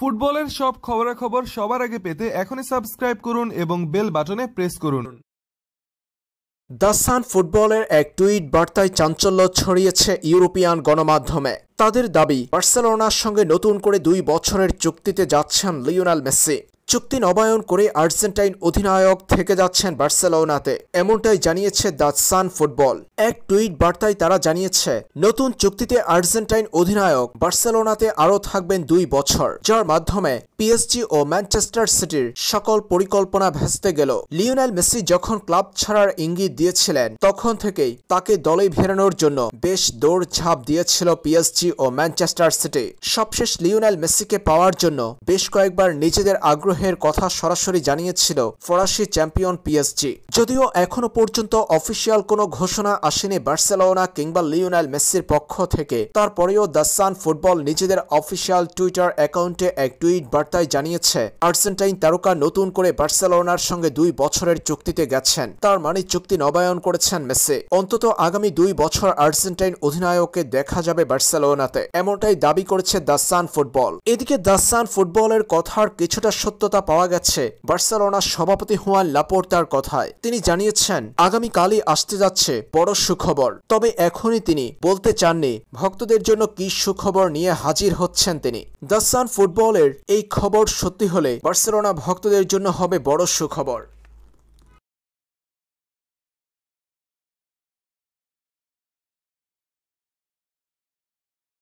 ফুটবলের সব খবরাখবর সবার আগে পেতে এখনই সাবস্ক্রাইব করুন এবং বেল বাটনে প্রেস করুন দ্য সান ফুটবলের এক টুইট বার্তায় চাঞ্চল্য ছড়িয়েছে ইউরোপিয়ান গণমাধ্যমে তাদের দাবি বার্সেলোনার সঙ্গে নতুন করে দুই বছরের চুক্তিতে যাচ্ছেন লিওনাল মেসি চুক্তি নবায়ন করে আর্জেন্টাইন অধিনায়ক থেকে যাচ্ছেন বার্সেলোনাতে এমনটাই জানিয়েছে দ্য সান ফুটবল এক টুইট বার্তায় তারা জানিয়েছে নতুন চুক্তিতে আর্জেন্টাইন অধিনায়ক বার্সেলোনাতে আরও থাকবেন দুই বছর যার মাধ্যমে পিএসজি ও ম্যানচেস্টার সিটির সকল পরিকল্পনা ভেসতে গেল লিওনেল মেসি যখন ক্লাব ছাড়ার ইঙ্গিত দিয়েছিলেন তখন থেকেই তাকে দলে ভেরানোর জন্য বেশ দৌড় ঝাঁপ দিয়েছিল পিএসজি ও ম্যানচেস্টার সিটি সবশেষ লিওনেল মেসিকে পাওয়ার জন্য বেশ কয়েকবার নিজেদের আগ্রহ সপ্তাহের কথা সরাসরি জানিয়েছিল ফরাসি চ্যাম্পিয়ন পিএসজি যদিও এখনও পর্যন্ত অফিসিয়াল কোনো ঘোষণা আসেনি বার্সেলোনা কিংবা লিওনাল মেসির পক্ষ থেকে তারপরেও দ্য সান ফুটবল নিজেদের অফিসিয়াল টুইটার অ্যাকাউন্টে এক টুইট বার্তায় জানিয়েছে আর্জেন্টাইন তারকা নতুন করে বার্সেলোনার সঙ্গে দুই বছরের চুক্তিতে গেছেন তার মানে চুক্তি নবায়ন করেছেন মেসি অন্তত আগামী দুই বছর আর্জেন্টাইন অধিনায়ককে দেখা যাবে বার্সেলোনাতে এমনটাই দাবি করেছে দ্য সান ফুটবল এদিকে দ্য সান ফুটবলের কথার কিছুটা সত্য সত্যতা পাওয়া গেছে বার্সেলোনার সভাপতি হওয়া লাপোর্তার কথায় তিনি জানিয়েছেন আগামীকালই আসতে যাচ্ছে বড় সুখবর তবে এখনই তিনি বলতে চাননি ভক্তদের জন্য কি সুখবর নিয়ে হাজির হচ্ছেন তিনি দ্য সান ফুটবলের এই খবর সত্যি হলে বার্সেলোনা ভক্তদের জন্য হবে বড় সুখবর